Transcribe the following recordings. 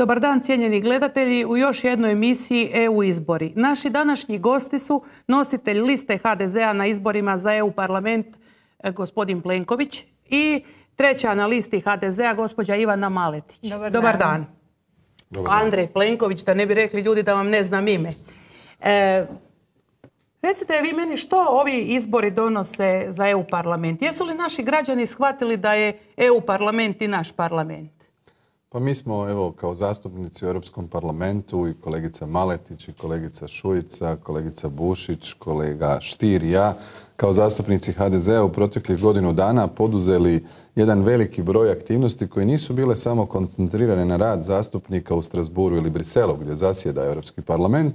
Dobar dan, cijenjeni gledatelji. U još jednoj emisiji EU izbori. Naši današnji gosti su nositelj liste HDZ-a na izborima za EU parlament, e, gospodin Plenković, i treća na listi HDZ-a, gospođa Ivana Maletić. Dobar, dan. Andrej Plenković, da ne bi rekli ljudi da vam ne znam ime. E, recite vi meni što ovi izbori donose za EU parlament? Jesu li naši građani shvatili da je EU parlament i naš parlament? Pa mi smo, evo, kao zastupnici u Europskom parlamentu i kolegica Maletić i kolegica Šujica, kolegica Bušić, kolega Štir i ja, kao zastupnici HDZ-a u proteklih godinu dana poduzeli jedan veliki broj aktivnosti koje nisu bile samo koncentrirane na rad zastupnika u Strasburu ili Briselu gdje zasjeda Europski parlament,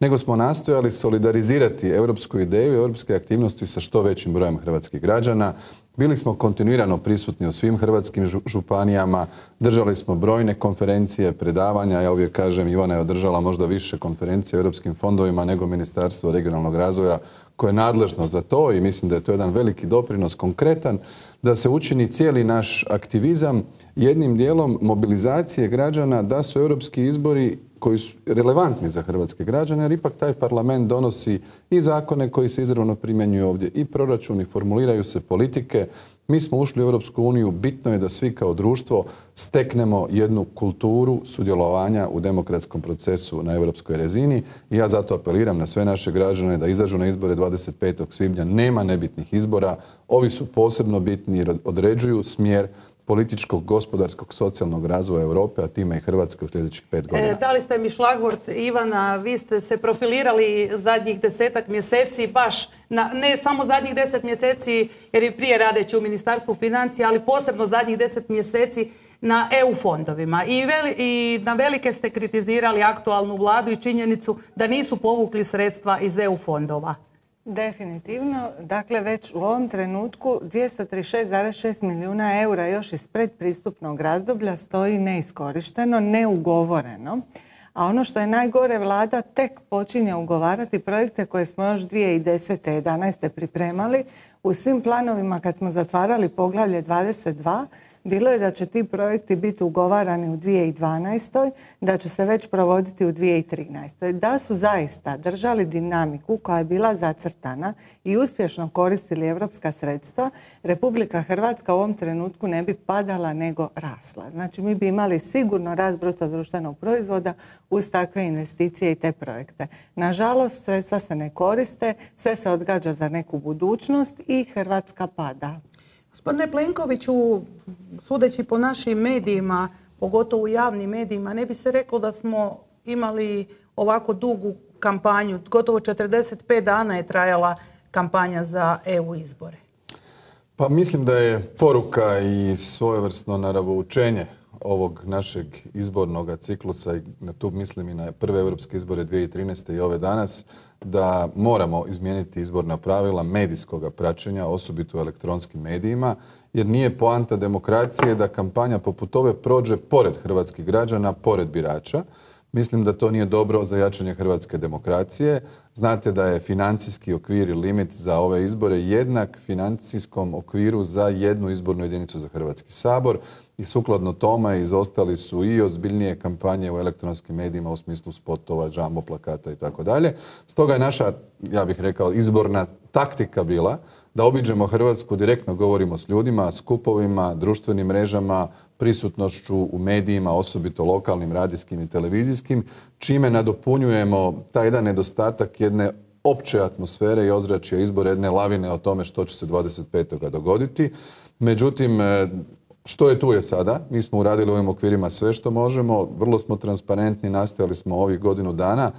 nego smo nastojali solidarizirati europsku ideju i europske aktivnosti sa što većim brojem hrvatskih građana, bili smo kontinuirano prisutni u svim hrvatskim županijama, držali smo brojne konferencije, predavanja, ja uvijek kažem Ivana je održala možda više konferencije u europskim fondovima nego Ministarstvo regionalnog razvoja koje je nadležno za to i mislim da je to jedan veliki doprinos konkretan da se učini cijeli naš aktivizam jednim dijelom mobilizacije građana da su europski izbori koji su relevantni za hrvatske građane, jer ipak taj parlament donosi i zakone koji se izravno primjenjuju ovdje, i proračuni, formuliraju se politike. Mi smo ušli u Europsku uniju, bitno je da svi kao društvo steknemo jednu kulturu sudjelovanja u demokratskom procesu na europskoj rezini. i ja zato apeliram na sve naše građane da izađu na izbore 25. svibnja, nema nebitnih izbora, ovi su posebno bitni jer određuju smjer političkog, gospodarskog, socijalnog razvoja Europe, a time i Hrvatske u sljedećih pet godina. E, dali ste mi šlagvort, Ivana, vi ste se profilirali zadnjih desetak mjeseci, baš na, ne samo zadnjih deset mjeseci, jer i prije radeći u Ministarstvu financija, ali posebno zadnjih deset mjeseci na EU fondovima. I, I na velike ste kritizirali aktualnu vladu i činjenicu da nisu povukli sredstva iz EU fondova. Definitivno. Dakle, već u ovom trenutku 236,6 milijuna eura još iz predpristupnog razdoblja stoji neiskorišteno, neugovoreno. A ono što je najgore, vlada tek počinje ugovarati projekte koje smo još 2010. i 2011. pripremali. U svim planovima kad smo zatvarali poglavlje 22, bilo je da će ti projekti biti ugovarani u 2012. da će se već provoditi u 2013. Da su zaista držali dinamiku koja je bila zacrtana i uspješno koristili evropska sredstva, Republika Hrvatska u ovom trenutku ne bi padala nego rasla. Znači mi bi imali sigurno rast bruto društvenog proizvoda uz takve investicije i te projekte. Nažalost, sredstva se ne koriste, sve se odgađa za neku budućnost i Hrvatska pada. Gospodine Plenkoviću, sudeći po našim medijima, pogotovo u javnim medijima, ne bi se reklo da smo imali ovako dugu kampanju. Gotovo 45 dana je trajala kampanja za EU izbore. Pa mislim da je poruka i svojevrsno učenje ovog našeg izbornog ciklusa, i na tu mislim i na prve europske izbore 2013. i ove danas, da moramo izmijeniti izborna pravila medijskoga praćenja, osobito u elektronskim medijima, jer nije poanta demokracije da kampanja poput ove prođe pored hrvatskih građana, pored birača, Mislim da to nije dobro za jačanje hrvatske demokracije. Znate da je financijski okvir i limit za ove izbore jednak financijskom okviru za jednu izbornu jedinicu za Hrvatski sabor i sukladno tome izostali su i ozbiljnije kampanje u elektronskim medijima u smislu spotova, džambo, plakata i tako dalje. Stoga je naša, ja bih rekao, izborna taktika bila da obiđemo Hrvatsku, direktno govorimo s ljudima, skupovima, društvenim mrežama, prisutnošću u medijima, osobito lokalnim, radijskim i televizijskim, čime nadopunjujemo taj jedan nedostatak jedne opće atmosfere i ozračja izbora jedne lavine o tome što će se 25. dogoditi. Međutim, e, što je tu je sada? Mi smo uradili u ovim okvirima sve što možemo, vrlo smo transparentni, nastojali smo ovih godinu dana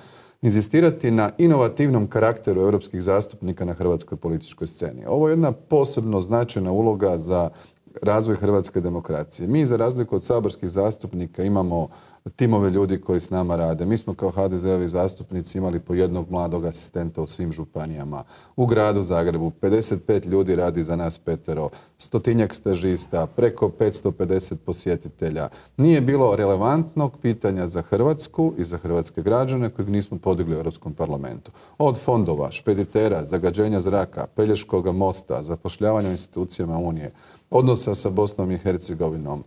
inzistirati na inovativnom karakteru europskih zastupnika na hrvatskoj političkoj sceni. Ovo je jedna posebno značajna uloga za razvoj hrvatske demokracije. Mi za razliku od saborskih zastupnika imamo timove ljudi koji s nama rade. Mi smo kao HDZ-ovi zastupnici imali po jednog mladog asistenta u svim županijama. U gradu Zagrebu 55 ljudi radi za nas petero, stotinjak stažista, preko 550 posjetitelja. Nije bilo relevantnog pitanja za Hrvatsku i za hrvatske građane kojeg nismo podigli u Europskom parlamentu. Od fondova, špeditera, zagađenja zraka, Pelješkoga mosta, zapošljavanja u institucijama Unije, odnosa sa Bosnom i Hercegovinom,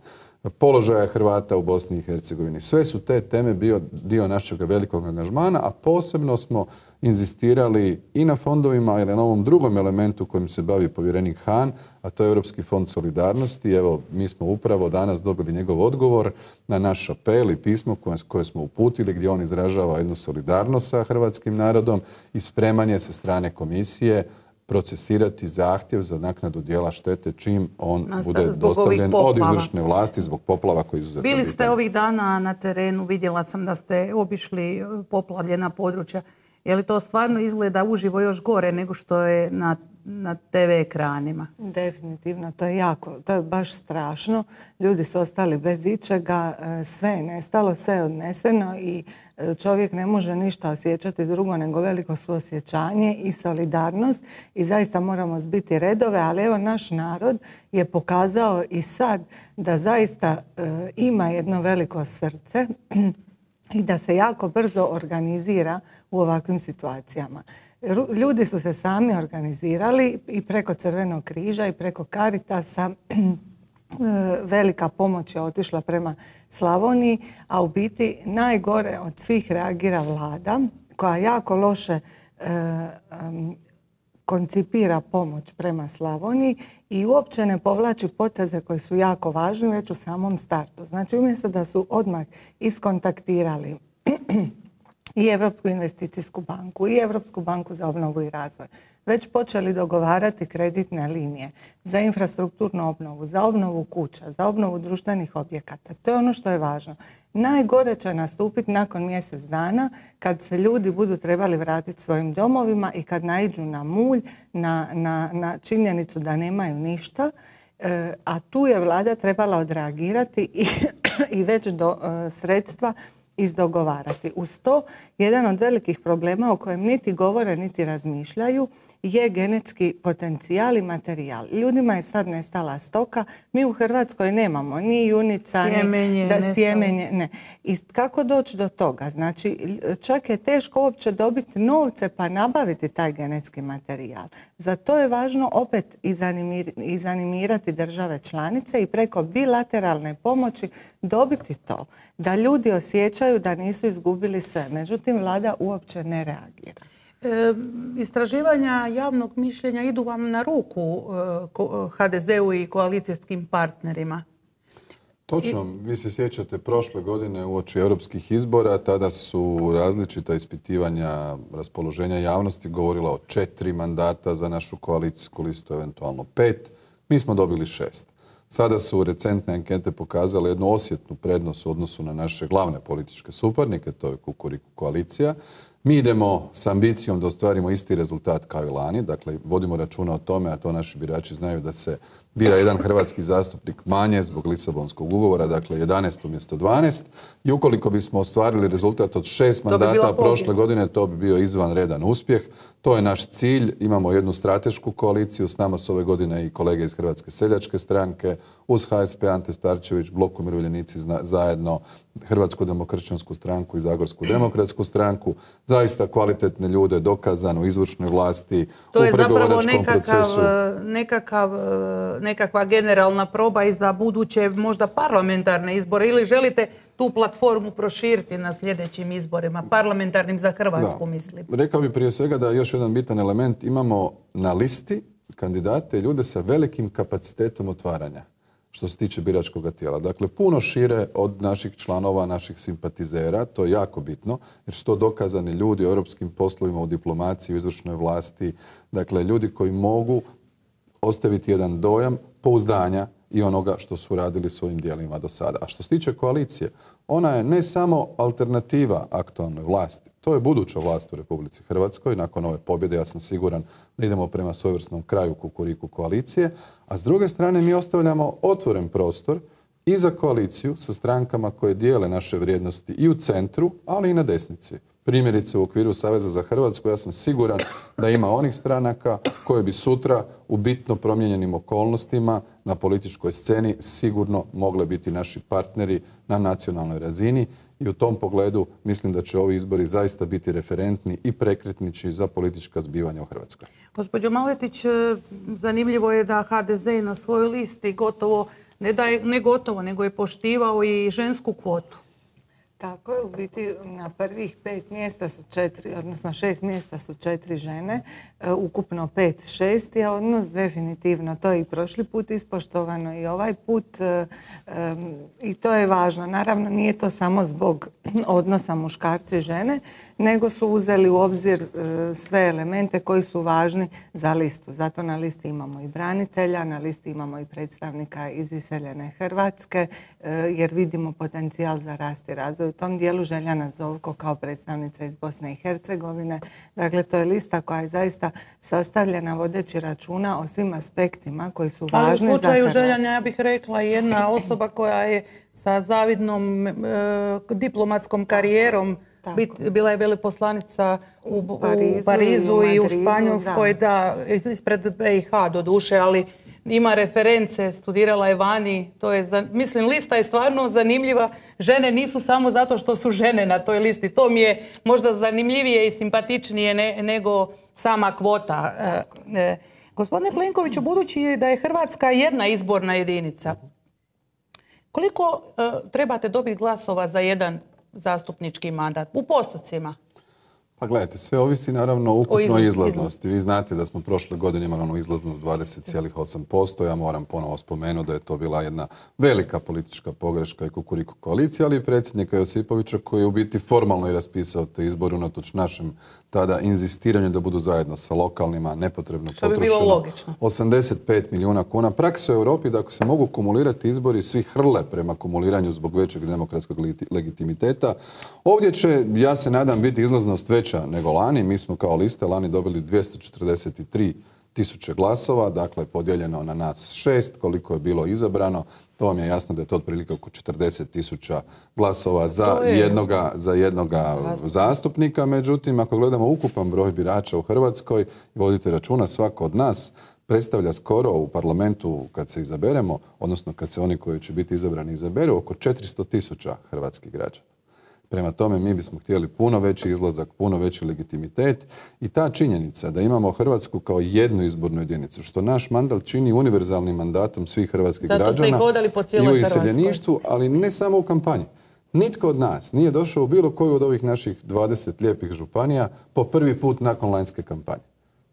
položaja Hrvata u Bosni i Hercegovini. Sve su te teme bio dio našeg velikog angažmana, a posebno smo inzistirali i na fondovima ili na ovom drugom elementu kojim se bavi povjerenik Han, a to je Europski fond solidarnosti. Evo, mi smo upravo danas dobili njegov odgovor na naš apel i pismo koje, smo uputili gdje on izražava jednu solidarnost sa hrvatskim narodom i spremanje sa strane komisije procesirati zahtjev za naknadu dijela štete čim on bude dostavljen od izvršne vlasti zbog poplava koji izuzetno Bili ste ovih dana na terenu, vidjela sam da ste obišli e, poplavljena područja. Je li to stvarno izgleda uživo još gore nego što je na na TV ekranima. Definitivno, to je jako, to je baš strašno. Ljudi su ostali bez ičega, e, sve je nestalo, sve je odneseno i e, čovjek ne može ništa osjećati drugo nego veliko suosjećanje i solidarnost i zaista moramo zbiti redove, ali evo naš narod je pokazao i sad da zaista e, ima jedno veliko srce i da se jako brzo organizira u ovakvim situacijama. Ljudi su se sami organizirali i preko Crvenog križa i preko Caritasa. E, velika pomoć je otišla prema Slavoniji, a u biti najgore od svih reagira vlada koja jako loše e, koncipira pomoć prema Slavoniji i uopće ne povlači poteze koje su jako važne već u samom startu. Znači umjesto da su odmah iskontaktirali i Europsku investicijsku banku i Europsku banku za obnovu i razvoj već počeli dogovarati kreditne linije za infrastrukturnu obnovu, za obnovu kuća, za obnovu društvenih objekata. To je ono što je važno. Najgore će nastupiti nakon mjesec dana kad se ljudi budu trebali vratiti svojim domovima i kad naiđu na mulj, na, činjenicu da nemaju ništa, e, a tu je vlada trebala odreagirati i, već do e, sredstva izdogovarati. Uz to, jedan od velikih problema o kojem niti govore, niti razmišljaju je genetski potencijal i materijal. Ljudima je sad nestala stoka. Mi u Hrvatskoj nemamo ni junica, sjemenje, ni sjemenje. Ne. I kako doći do toga? Znači, čak je teško uopće dobiti novce pa nabaviti taj genetski materijal. Za to je važno opet izanimirati države članice i preko bilateralne pomoći dobiti to. Da ljudi osjećaju da nisu izgubili sve. Međutim, vlada uopće ne reagira. E, istraživanja javnog mišljenja idu vam na ruku e, HDZ-u i koalicijskim partnerima. Točno, vi se sjećate prošle godine u oči europskih izbora, tada su različita ispitivanja raspoloženja javnosti govorila o četiri mandata za našu koalicijsku listu, eventualno pet. Mi smo dobili šest. Sada su recentne ankete pokazale jednu osjetnu prednost u odnosu na naše glavne političke suparnike, to je Kukuriku koalicija. Mi idemo s ambicijom da ostvarimo isti rezultat kao i lani, dakle vodimo računa o tome, a to naši birači znaju da se bira jedan hrvatski zastupnik manje zbog Lisabonskog ugovora, dakle 11 umjesto 12 i ukoliko bismo ostvarili rezultat od šest mandata prošle godine, to bi bio izvanredan uspjeh. To je naš cilj. Imamo jednu stratešku koaliciju. S nama su ove godine i kolege iz Hrvatske seljačke stranke, uz HSP Ante Starčević, Blok umirovljenici zajedno, Hrvatsku demokršćansku stranku i Zagorsku demokratsku stranku. Zaista kvalitetne ljude dokazano u izvršnoj vlasti, to je zapravo e, e, nekakva generalna proba i za buduće možda parlamentarne izbore ili želite tu platformu proširiti na sljedećim izborima, parlamentarnim za Hrvatsku, mislim. Rekao bih prije svega da još još jedan bitan element. Imamo na listi kandidate ljude sa velikim kapacitetom otvaranja što se tiče biračkog tijela. Dakle, puno šire od naših članova, naših simpatizera. To je jako bitno, jer su to dokazani ljudi u europskim poslovima, u diplomaciji, u izvršnoj vlasti. Dakle, ljudi koji mogu ostaviti jedan dojam pouzdanja i onoga što su radili svojim dijelima do sada. A što se tiče koalicije, ona je ne samo alternativa aktualnoj vlasti, to je buduća vlast u Republici Hrvatskoj. Nakon ove pobjede ja sam siguran da idemo prema svojvrsnom kraju kukuriku koalicije. A s druge strane mi ostavljamo otvoren prostor i za koaliciju sa strankama koje dijele naše vrijednosti i u centru, ali i na desnici. Primjerice u okviru Saveza za Hrvatsku ja sam siguran da ima onih stranaka koje bi sutra u bitno promijenjenim okolnostima na političkoj sceni sigurno mogle biti naši partneri na nacionalnoj razini i u tom pogledu mislim da će ovi izbori zaista biti referentni i prekretnići za politička zbivanja u Hrvatskoj. Gospođo Maletić, e, zanimljivo je da HDZ na svojoj listi gotovo, ne, da ne gotovo, nego je poštivao i žensku kvotu. Tako je, u biti na prvih pet mjesta su četiri, odnosno šest mjesta su četiri žene, e, ukupno pet, šest je odnos, definitivno to je i prošli put ispoštovano i ovaj put e, i to je važno. Naravno nije to samo zbog odnosa muškarci i žene, nego su uzeli u obzir e, sve elemente koji su važni za listu. Zato na listi imamo i branitelja, na listi imamo i predstavnika iz iseljene Hrvatske, e, jer vidimo potencijal za rast i razvoj. U tom dijelu Željana Zovko kao predstavnica iz Bosne i Hercegovine. Dakle, to je lista koja je zaista sastavljena vodeći računa o svim aspektima koji su važni za u slučaju Željana, ja bih rekla, jedna osoba koja je sa zavidnom e, diplomatskom karijerom bila je veleposlanica u, u Parizu, i, u Španjolskoj, da. ispred BiH do duše, ali ima reference, studirala je vani, to je, mislim, lista je stvarno zanimljiva. Žene nisu samo zato što su žene na toj listi, to mi je možda zanimljivije i simpatičnije nego sama kvota. E, e, gospodine Plenkoviću, budući da je Hrvatska jedna izborna jedinica, koliko e, trebate dobiti glasova za jedan zastupnički mandat u postocima? Pa gledajte, sve ovisi naravno o ukupnoj izlaznosti. Vi znate da smo prošle godine imali izlaznost 20,8%. Ja moram ponovo spomenuti da je to bila jedna velika politička pogreška i kukuriku koalicija, ali i predsjednika Josipovića koji je u biti formalno i raspisao te izbore unatoč našem tada inzistiranju da budu zajedno sa lokalnima, nepotrebno Što bi 85 milijuna kuna. Praksa u Europi da ako se mogu kumulirati izbori, svi hrle prema kumuliranju zbog većeg demokratskog legitimiteta. Ovdje će, ja se nadam, biti izlaznost već veća nego lani. Mi smo kao liste lani dobili 243 tisuće glasova, dakle podijeljeno na nas šest, koliko je bilo izabrano. To vam je jasno da je to otprilike oko 40 tisuća glasova za jednog jednoga, za jednoga zastupnika. Međutim, ako gledamo ukupan broj birača u Hrvatskoj, vodite računa svako od nas, predstavlja skoro u parlamentu kad se izaberemo, odnosno kad se oni koji će biti izabrani izaberu, oko 400 tisuća hrvatskih građana. Prema tome mi bismo htjeli puno veći izlazak, puno veći legitimitet i ta činjenica da imamo Hrvatsku kao jednu izbornu jedinicu, što naš mandat čini univerzalnim mandatom svih hrvatskih građana i u iseljeništvu, ali ne samo u kampanji. Nitko od nas nije došao u bilo koju od ovih naših 20 lijepih županija po prvi put nakon lanjske kampanje.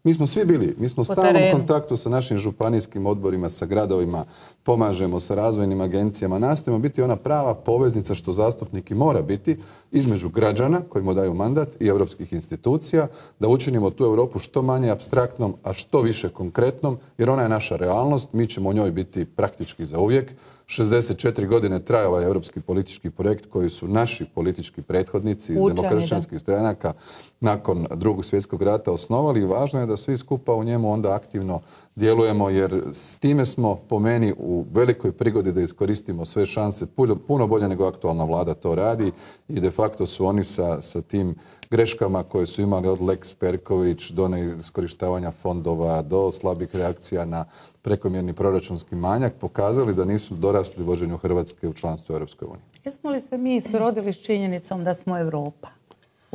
Mi smo svi bili, mi smo u kontaktu sa našim županijskim odborima, sa gradovima, pomažemo sa razvojnim agencijama, nastojimo biti ona prava poveznica što zastupnik i mora biti između građana koji mu daju mandat i europskih institucija, da učinimo tu Europu što manje abstraktnom, a što više konkretnom, jer ona je naša realnost, mi ćemo u njoj biti praktički za uvijek. 64 godine traje ovaj europski politički projekt koji su naši politički prethodnici iz demokršćanskih stranaka nakon drugog svjetskog rata osnovali i važno je da svi skupa u njemu onda aktivno djelujemo jer s time smo po meni u velikoj prigodi da iskoristimo sve šanse puno bolje nego aktualna vlada to radi i de facto su oni sa, sa tim greškama koje su imali od Lex Perković do neiskorištavanja fondova do slabih reakcija na prekomjerni proračunski manjak pokazali da nisu dorasli vođenju Hrvatske u članstvu Europskoj unije. Jesmo li se mi srodili s činjenicom da smo Europa?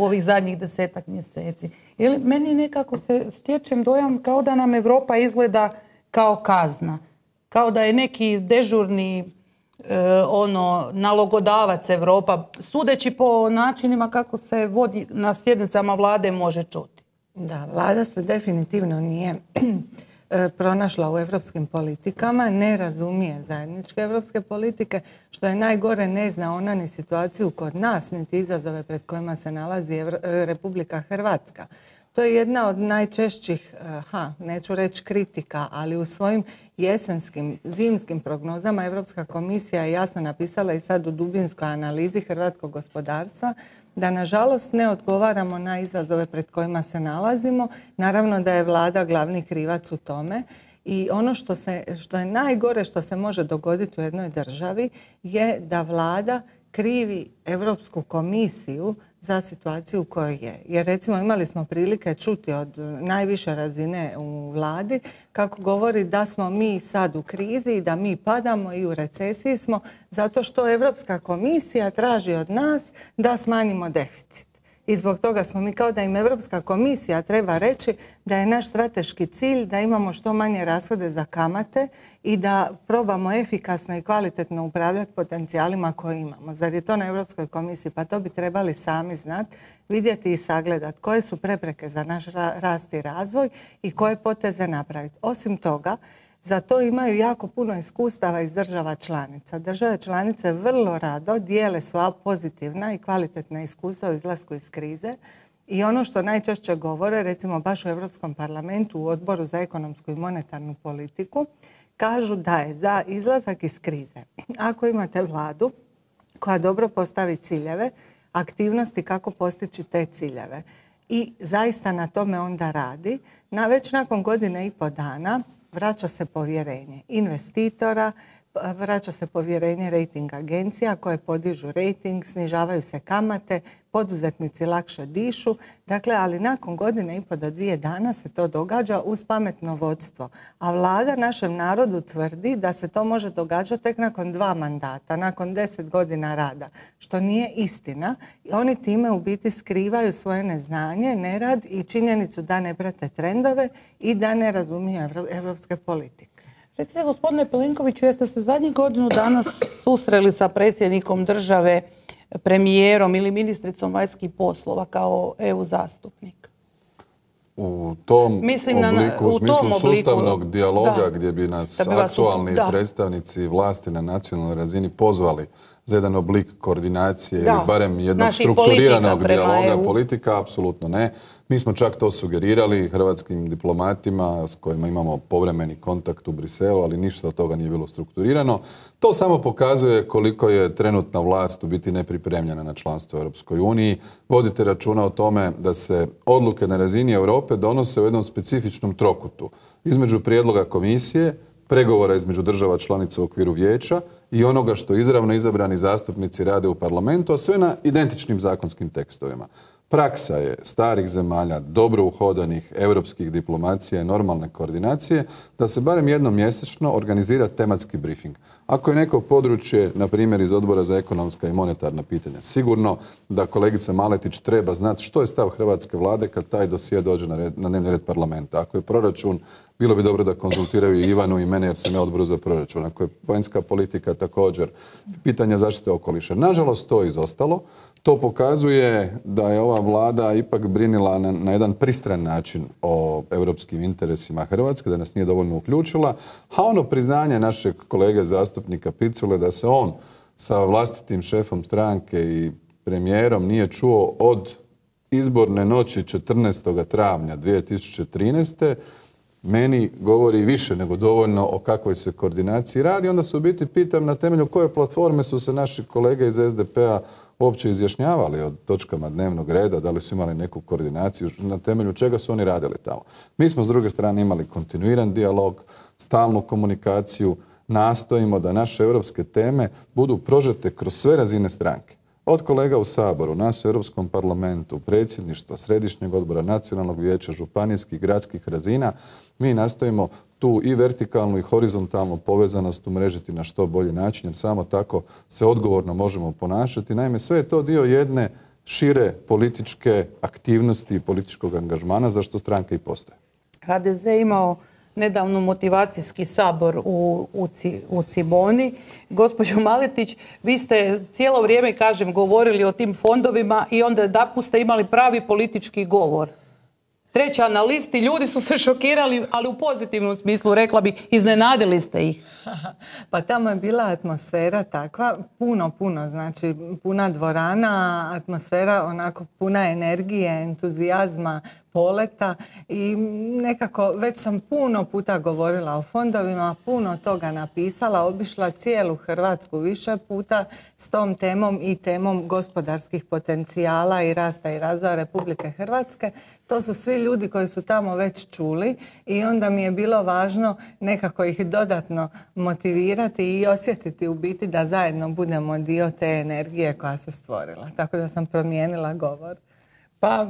u ovih zadnjih desetak mjeseci. Ili meni nekako se stječem dojam kao da nam Europa izgleda kao kazna. Kao da je neki dežurni e, ono nalogodavac Europa, sudeći po načinima kako se vodi na sjednicama vlade može čuti. Da, vlada se definitivno nije E, pronašla u europskim politikama, ne razumije zajedničke europske politike, što je najgore ne zna ona ni situaciju kod nas, niti izazove pred kojima se nalazi e, Republika Hrvatska. To je jedna od najčešćih, e, ha, neću reći kritika, ali u svojim jesenskim, zimskim prognozama Europska komisija je jasno napisala i sad u dubinskoj analizi hrvatskog gospodarstva da nažalost ne odgovaramo na izazove pred kojima se nalazimo. Naravno da je vlada glavni krivac u tome. I ono što, se, što je najgore što se može dogoditi u jednoj državi je da vlada krivi Europsku komisiju za situaciju u kojoj je. Jer recimo imali smo prilike čuti od najviše razine u vladi kako govori da smo mi sad u krizi i da mi padamo i u recesiji smo zato što Europska komisija traži od nas da smanjimo deficit i zbog toga smo mi kao da im Europska komisija treba reći da je naš strateški cilj da imamo što manje rashode za kamate i da probamo efikasno i kvalitetno upravljati potencijalima koje imamo. Zar je to na Europskoj komisiji? Pa to bi trebali sami znati, vidjeti i sagledati koje su prepreke za naš rast i razvoj i koje poteze napraviti. Osim toga, za to imaju jako puno iskustava iz država članica. Države članice vrlo rado dijele svoja pozitivna i kvalitetna iskustva u izlasku iz krize i ono što najčešće govore, recimo baš u Europskom parlamentu u odboru za ekonomsku i monetarnu politiku, kažu da je za izlazak iz krize. Ako imate vladu koja dobro postavi ciljeve, aktivnosti kako postići te ciljeve i zaista na tome onda radi, na, već nakon godine i po dana vraća se povjerenje investitora, vraća se povjerenje rating agencija koje podižu rating, snižavaju se kamate, poduzetnici lakše dišu. Dakle, ali nakon godine i po do dvije dana se to događa uz pametno vodstvo. A vlada našem narodu tvrdi da se to može događati tek nakon dva mandata, nakon deset godina rada, što nije istina. I oni time u biti skrivaju svoje neznanje, nerad i činjenicu da ne brate trendove i da ne razumiju evropske politike. Recite, gospodine Pelinkoviću, jeste se zadnjih godinu danas susreli sa predsjednikom države premijerom ili ministricom vanjskih poslova kao EU zastupnik? u tom Mislim obliku, u, smislu tom sustavnog dijaloga gdje bi nas aktualni predstavnici vlasti na nacionalnoj razini pozvali za jedan oblik koordinacije da. ili barem jednog Naši strukturiranog dijaloga, politika, apsolutno ne. Mi smo čak to sugerirali hrvatskim diplomatima s kojima imamo povremeni kontakt u Briselu, ali ništa od toga nije bilo strukturirano. To samo pokazuje koliko je trenutna vlast u biti nepripremljena na članstvo u Europskoj uniji. Vodite računa o tome da se odluke na razini Europe donose u jednom specifičnom trokutu. Između prijedloga komisije, pregovora između država članica u okviru vijeća i onoga što izravno izabrani zastupnici rade u parlamentu, a sve na identičnim zakonskim tekstovima. Praksa je starih zemalja, dobro uhodanih europskih diplomacija i normalne koordinacije da se barem jednom mjesečno organizira tematski briefing. Ako je neko područje, na primjer iz odbora za ekonomska i monetarna pitanja, sigurno da kolegica Maletić treba znati što je stav hrvatske vlade kad taj dosije dođe na, na dnevni red parlamenta. Ako je proračun bilo bi dobro da konzultiraju i Ivanu i mene jer sam ja odboru za proračun. Ako je vanjska politika također pitanje zaštite okoliša. Nažalost, to je izostalo. To pokazuje da je ova vlada ipak brinila na, jedan pristran način o europskim interesima Hrvatske, da nas nije dovoljno uključila. A ono priznanje našeg kolege zastupnika Picule da se on sa vlastitim šefom stranke i premijerom nije čuo od izborne noći 14. travnja 2013 meni govori više nego dovoljno o kakvoj se koordinaciji radi. Onda se u biti pitam na temelju koje platforme su se naši kolege iz SDP-a uopće izjašnjavali od točkama dnevnog reda, da li su imali neku koordinaciju, na temelju čega su oni radili tamo. Mi smo s druge strane imali kontinuiran dijalog, stalnu komunikaciju, nastojimo da naše europske teme budu prožete kroz sve razine stranke. Od kolega u Saboru, nas u Europskom parlamentu, predsjedništva, središnjeg odbora, nacionalnog vijeća, županijskih, gradskih razina, mi nastojimo tu i vertikalnu i horizontalnu povezanost umrežiti na što bolji način, jer samo tako se odgovorno možemo ponašati. Naime, sve je to dio jedne šire političke aktivnosti i političkog angažmana, za što stranka i postoje. HDZ imao nedavno motivacijski sabor u, u Ciboni. Gospođo Maletić, vi ste cijelo vrijeme, kažem, govorili o tim fondovima i onda da ste imali pravi politički govor. Treća na listi, ljudi su se šokirali, ali u pozitivnom smislu, rekla bi, iznenadili ste ih. Pa tamo je bila atmosfera takva, puno, puno, znači puna dvorana, atmosfera onako puna energije, entuzijazma, poleta i nekako već sam puno puta govorila o fondovima, puno toga napisala, obišla cijelu Hrvatsku više puta s tom temom i temom gospodarskih potencijala i rasta i razvoja Republike Hrvatske. To su svi ljudi koji su tamo već čuli i onda mi je bilo važno nekako ih dodatno motivirati i osjetiti u biti da zajedno budemo dio te energije koja se stvorila. Tako da sam promijenila govor. Pa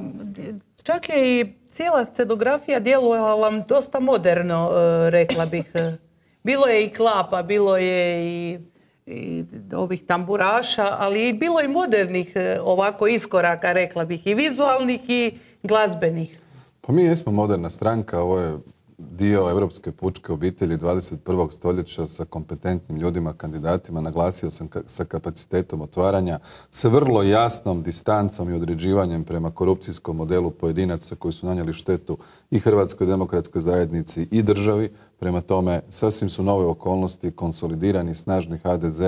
čak je i cijela scenografija djelovala dosta moderno, e, rekla bih. E, bilo je i klapa, bilo je i, i ovih tamburaša, ali i bilo i modernih e, ovako iskoraka, rekla bih, i vizualnih i glazbenih. Pa mi jesmo moderna stranka, ovo je dio Europske pučke obitelji 21. stoljeća sa kompetentnim ljudima, kandidatima, naglasio sam sa kapacitetom otvaranja, sa vrlo jasnom distancom i određivanjem prema korupcijskom modelu pojedinaca koji su nanijeli štetu i Hrvatskoj demokratskoj zajednici i državi. Prema tome, sasvim su nove okolnosti, konsolidirani, snažni HDZ,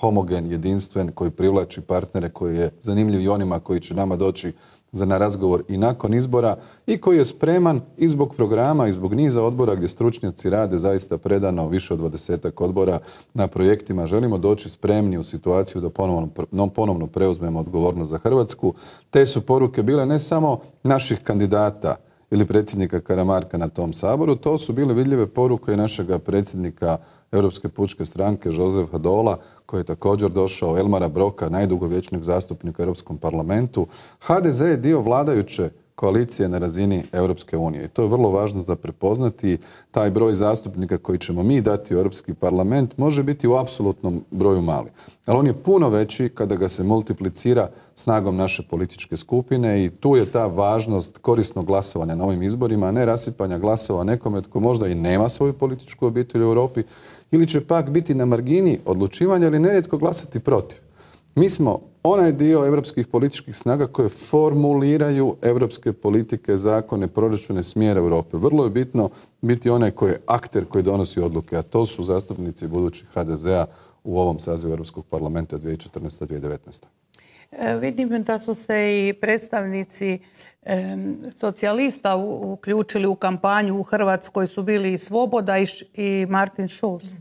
homogen, jedinstven, koji privlači partnere, koji je zanimljiv i onima koji će nama doći za na razgovor i nakon izbora i koji je spreman i zbog programa i zbog niza odbora gdje stručnjaci rade zaista predano više od 20 odbora na projektima. Želimo doći spremni u situaciju da ponovno, ponovno preuzmemo odgovornost za Hrvatsku. Te su poruke bile ne samo naših kandidata, ili predsjednika Karamarka na tom saboru. To su bile vidljive poruke našega predsjednika Europske pučke stranke Jozef Hadola koji je također došao, Elmara Broka, najdugovječnijeg zastupnika u Europskom parlamentu. HDZ je dio vladajuće koalicije na razini Europske unije. I to je vrlo važno za prepoznati. Taj broj zastupnika koji ćemo mi dati u Europski parlament može biti u apsolutnom broju mali. Ali on je puno veći kada ga se multiplicira snagom naše političke skupine i tu je ta važnost korisnog glasovanja na ovim izborima, a ne rasipanja glasova nekome tko možda i nema svoju političku obitelj u Europi ili će pak biti na margini odlučivanja ili nerijetko glasati protiv. Mi smo onaj dio europskih političkih snaga koje formuliraju europske politike, zakone, proračune, smjere Europe. Vrlo je bitno biti onaj koji je akter koji donosi odluke, a to su zastupnici budućih HDZ-a u ovom sazivu Europskog parlamenta 2014. 2019. E, vidim da su se i predstavnici socijalista uključili u kampanju u Hrvatskoj su bili i Svoboda i, i Martin Schulz.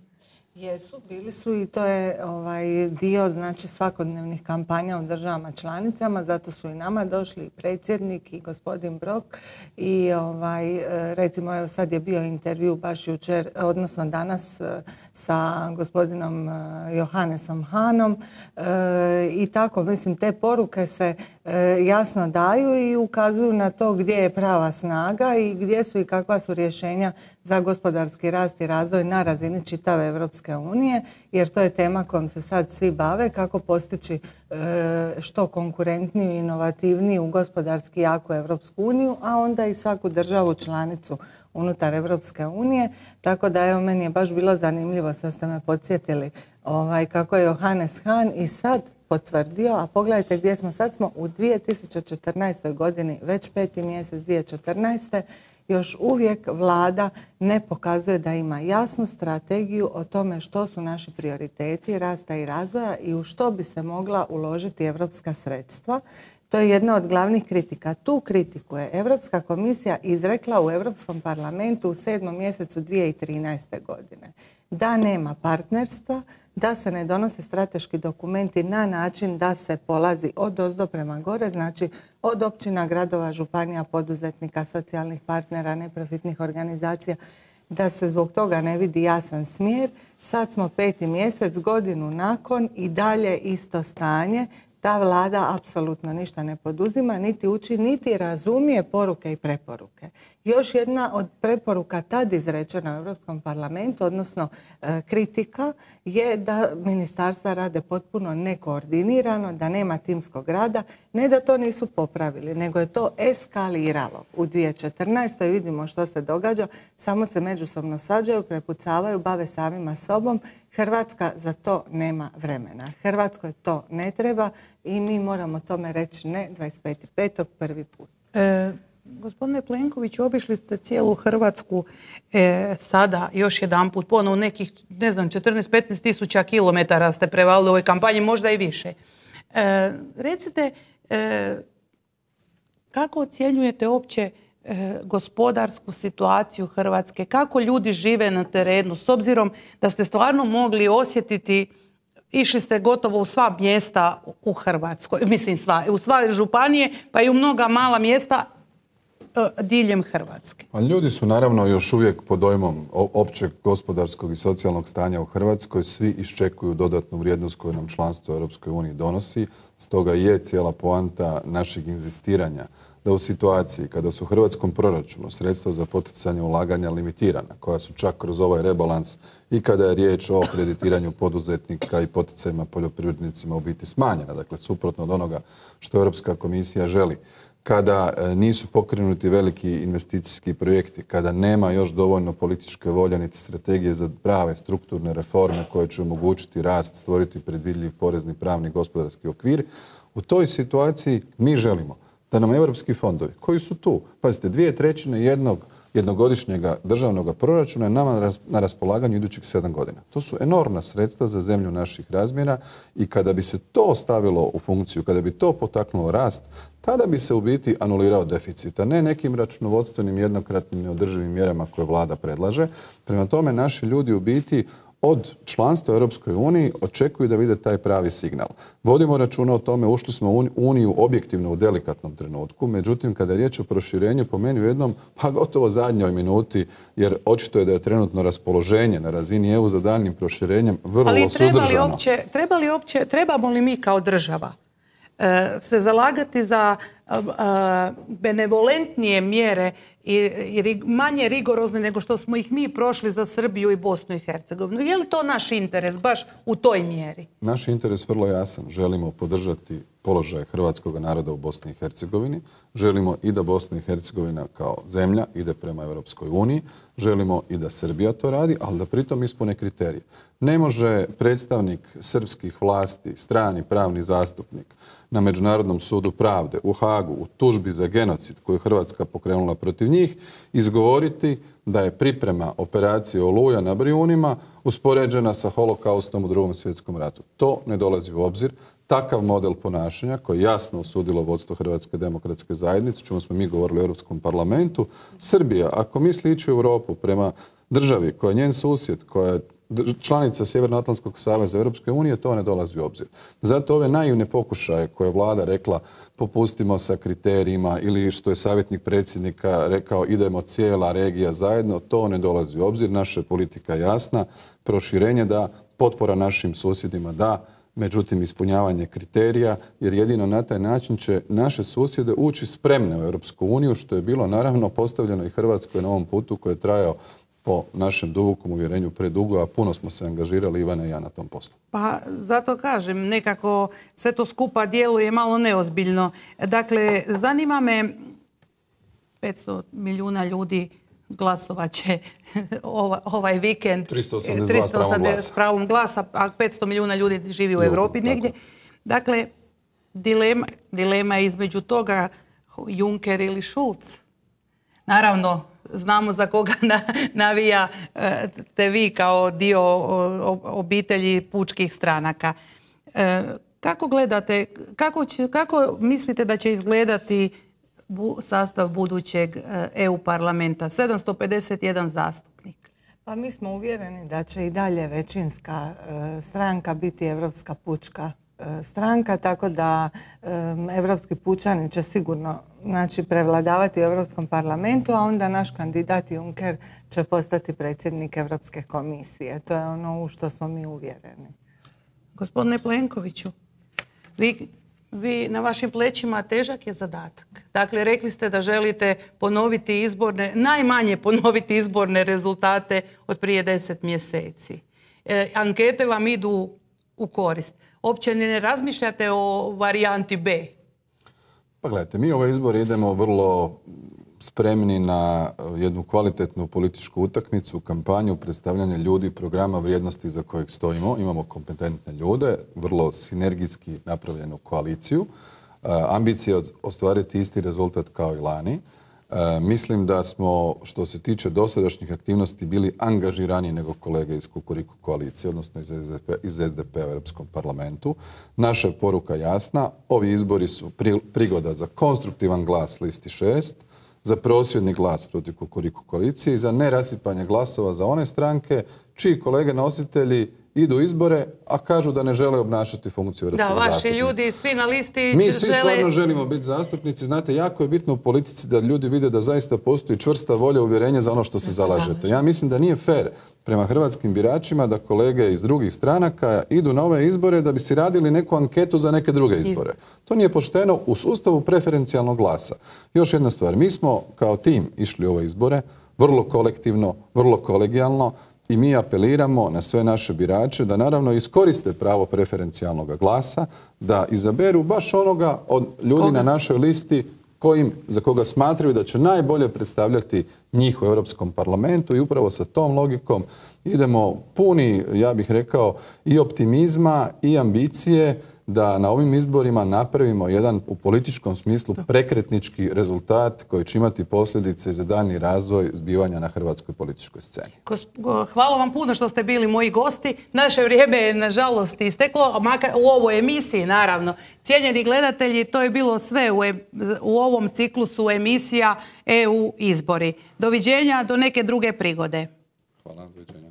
Jesu, bili su i to je ovaj, dio znači, svakodnevnih kampanja u državama članicama, zato su i nama došli i predsjednik i gospodin Brok i ovaj, recimo evo sad je bio intervju baš jučer, odnosno danas e, sa gospodinom e, Johannesom Hanom e, i tako, mislim, te poruke se jasno daju i ukazuju na to gdje je prava snaga i gdje su i kakva su rješenja za gospodarski rast i razvoj na razini čitave Europske unije, jer to je tema kojom se sad svi bave, kako postići e, što konkurentniju i inovativniju gospodarski jako Europsku uniju, a onda i svaku državu članicu unutar Europske unije. Tako da evo meni je baš bilo zanimljivo, sad ste me podsjetili ovaj, kako je Johannes Hahn i sad potvrdio, a pogledajte gdje smo, sad smo u 2014. godini, već peti mjesec 2014 još uvijek vlada ne pokazuje da ima jasnu strategiju o tome što su naši prioriteti rasta i razvoja i u što bi se mogla uložiti europska sredstva. To je jedna od glavnih kritika. Tu kritiku je Evropska komisija izrekla u Europskom parlamentu u sedmom mjesecu 2013. godine. Da nema partnerstva, da se ne donose strateški dokumenti na način da se polazi od ozdo prema gore, znači od općina, gradova, županija, poduzetnika, socijalnih partnera, neprofitnih organizacija, da se zbog toga ne vidi jasan smjer. Sad smo peti mjesec, godinu nakon i dalje isto stanje. Ta vlada apsolutno ništa ne poduzima, niti uči, niti razumije poruke i preporuke. Još jedna od preporuka tad izrečena u Europskom parlamentu, odnosno e, kritika, je da ministarstva rade potpuno nekoordinirano, da nema timskog rada, ne da to nisu popravili, nego je to eskaliralo u 2014. vidimo što se događa, samo se međusobno sađaju, prepucavaju, bave samima sobom. Hrvatska za to nema vremena. Hrvatskoj to ne treba i mi moramo tome reći ne 25.5. prvi put. E, Gospodine Plenković, obišli ste cijelu Hrvatsku e, sada još jedan put, ponovno nekih, ne znam, 14-15 tisuća kilometara ste prevalili u ovoj kampanji, možda i više. E, recite, e, kako ocjenjujete opće e, gospodarsku situaciju Hrvatske, kako ljudi žive na terenu, s obzirom da ste stvarno mogli osjetiti išli ste gotovo u sva mjesta u Hrvatskoj, mislim sva, u sva županije, pa i u mnoga mala mjesta, E, diljem Hrvatske. Pa ljudi su naravno još uvijek pod dojmom općeg gospodarskog i socijalnog stanja u Hrvatskoj. Svi iščekuju dodatnu vrijednost koju nam članstvo u Europskoj uniji donosi. Stoga je cijela poanta našeg inzistiranja da u situaciji kada su u hrvatskom proračunu sredstva za poticanje ulaganja limitirana, koja su čak kroz ovaj rebalans i kada je riječ o kreditiranju poduzetnika i poticajima poljoprivrednicima u biti smanjena, dakle suprotno od onoga što Europska komisija želi kada e, nisu pokrenuti veliki investicijski projekti, kada nema još dovoljno političke volje niti strategije za prave strukturne reforme koje će omogućiti rast, stvoriti predvidljiv porezni, pravni, gospodarski okvir, u toj situaciji mi želimo da nam europski fondovi koji su tu, pazite, dvije trećine jednog jednogodišnjega državnog proračuna je nama na raspolaganju idućih sedam godina. To su enormna sredstva za zemlju naših razmjera i kada bi se to stavilo u funkciju, kada bi to potaknulo rast, tada bi se u biti anulirao deficit, a ne nekim računovodstvenim jednokratnim neodrživim mjerama koje vlada predlaže. Prema tome, naši ljudi u biti od članstva u Europskoj uniji očekuju da vide taj pravi signal. Vodimo računa o tome, ušli smo u Uniju objektivno u delikatnom trenutku, međutim kada je riječ o proširenju, po meni u jednom, pa gotovo zadnjoj minuti, jer očito je da je trenutno raspoloženje na razini EU za daljnim proširenjem vrlo Ali treba li treba trebamo li mi kao država e, se zalagati za benevolentnije mjere i manje rigorozne nego što smo ih mi prošli za Srbiju i Bosnu i Hercegovinu. Je li to naš interes baš u toj mjeri? Naš interes vrlo jasan. Želimo podržati položaj hrvatskog naroda u Bosni i Hercegovini. Želimo i da Bosna i Hercegovina kao zemlja ide prema Europskoj uniji. Želimo i da Srbija to radi, ali da pritom ispune kriterije. Ne može predstavnik srpskih vlasti, strani pravni zastupnik na Međunarodnom sudu pravde u Hagu Hagu u tužbi za genocid koju je Hrvatska pokrenula protiv njih izgovoriti da je priprema operacije Oluja na Brijunima uspoređena sa holokaustom u drugom svjetskom ratu. To ne dolazi u obzir. Takav model ponašanja koji je jasno osudilo vodstvo Hrvatske demokratske zajednice, čemu smo mi govorili u Europskom parlamentu, Srbija, ako misli ići u Europu prema državi koja je njen susjed, koja je članica Sjevernoatlantskog saveza Europske unije, to ne dolazi u obzir. Zato ove naivne pokušaje koje je vlada rekla popustimo sa kriterijima ili što je savjetnik predsjednika rekao idemo cijela regija zajedno, to ne dolazi u obzir. Naša je politika jasna, proširenje da, potpora našim susjedima da, međutim ispunjavanje kriterija, jer jedino na taj način će naše susjede ući spremne u Europsku uniju, što je bilo naravno postavljeno i Hrvatskoj na ovom putu koji je trajao po našem dubokom uvjerenju predugo, a puno smo se angažirali Ivana i ja na tom poslu. Pa zato kažem, nekako sve to skupa djeluje malo neozbiljno. Dakle, zanima me 500 milijuna ljudi glasovat će ovaj vikend. 380 s pravom glasa, a 500 milijuna ljudi živi u Europi negdje. Dakle, dilema, dilema je između toga Juncker ili Schulz. Naravno, znamo za koga navija e, te vi kao dio obitelji pučkih stranaka. E, kako gledate, kako, će, kako mislite da će izgledati sastav budućeg e, EU parlamenta? 751 zastupnik. Pa mi smo uvjereni da će i dalje većinska stranka biti Evropska pučka E, stranka, tako da e, evropski pučani će sigurno znači, prevladavati u Europskom parlamentu, a onda naš kandidat Juncker će postati predsjednik Europske komisije. To je ono u što smo mi uvjereni. Gospodine Plenkoviću, vi, vi na vašim plećima težak je zadatak. Dakle, rekli ste da želite ponoviti izborne, najmanje ponoviti izborne rezultate od prije deset mjeseci. E, ankete vam idu u korist uopće ne razmišljate o varijanti B? Pa gledajte, mi ove izbor idemo vrlo spremni na jednu kvalitetnu političku utakmicu, kampanju, predstavljanje ljudi, programa vrijednosti za kojeg stojimo. Imamo kompetentne ljude, vrlo sinergijski napravljenu koaliciju, ambicije ostvariti isti rezultat kao i lani. E, mislim da smo, što se tiče dosadašnjih aktivnosti, bili angažirani nego kolege iz Kukuriku koalicije, odnosno iz SDP, p-a u Europskom parlamentu. Naša je poruka jasna. Ovi izbori su prigoda za konstruktivan glas listi 6, za prosvjedni glas protiv Kukuriku koalicije i za nerasipanje glasova za one stranke čiji kolege nositelji idu izbore, a kažu da ne žele obnašati funkciju Da, vaši ljudi, svi na listi Mi svi stvarno želimo biti zastupnici. Znate, jako je bitno u politici da ljudi vide da zaista postoji čvrsta volja, uvjerenje za ono što se zalažete. Ja mislim da nije fer prema hrvatskim biračima da kolege iz drugih stranaka idu na ove izbore da bi si radili neku anketu za neke druge izbore. To nije pošteno u sustavu preferencijalnog glasa. Još jedna stvar, mi smo kao tim išli u ove izbore, vrlo kolektivno, vrlo kolegijalno i mi apeliramo na sve naše birače da naravno iskoriste pravo preferencijalnog glasa, da izaberu baš onoga od ljudi na našoj listi za koga smatraju da će najbolje predstavljati njih u Europskom parlamentu i upravo sa tom logikom idemo puni, ja bih rekao, i optimizma i ambicije da na ovim izborima napravimo jedan u političkom smislu prekretnički rezultat koji će imati posljedice za daljnji razvoj zbivanja na hrvatskoj političkoj sceni. Hvala vam puno što ste bili moji gosti. Naše vrijeme je nažalost isteklo, makar u ovoj emisiji naravno. Cijenjeni gledatelji, to je bilo sve u, ovom ciklusu emisija EU izbori. Doviđenja do neke druge prigode. Hvala, doviđenja.